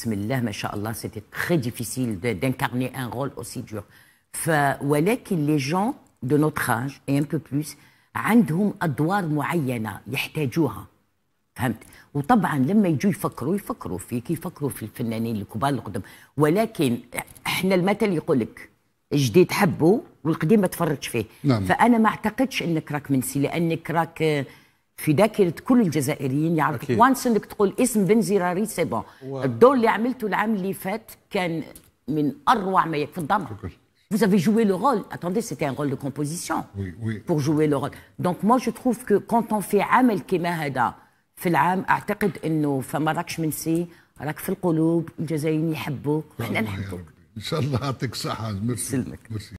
بسم الله ما شاء الله سيتي تخي ديفيسيل دانكارني ان رول اوسي دور ف ولكن لي جون دو notre اج اي ان بو بلوس عندهم ادوار معينه يحتاجوها فهمت وطبعا لما يجوا يفكروا يفكروا فيك يفكروا في الفنانين الكبار القدم ولكن احنا المثل يقول لك جديد حبه والقديم ما تفرجش فيه نعم. فانا ما اعتقدش انك راك منسي لانك راك في ذاكره كل الجزائريين يعرف أكيد. وانس انك تقول اسم بن زراري سي بون الدور اللي عملته العام اللي فات كان من اروع ما يكفي الضمع Vous avez joué le rôle. Attendez, c'était un rôle de composition oui, oui. pour jouer le rôle. Donc moi, je trouve que quand on fait عمل fait هذا à العام أعتقد إنه فما راكش منسي راك في القلوب الجزائريين يحبوك وإحنا نحبوك. إن شاء الله يعطيك الصحة. Merci.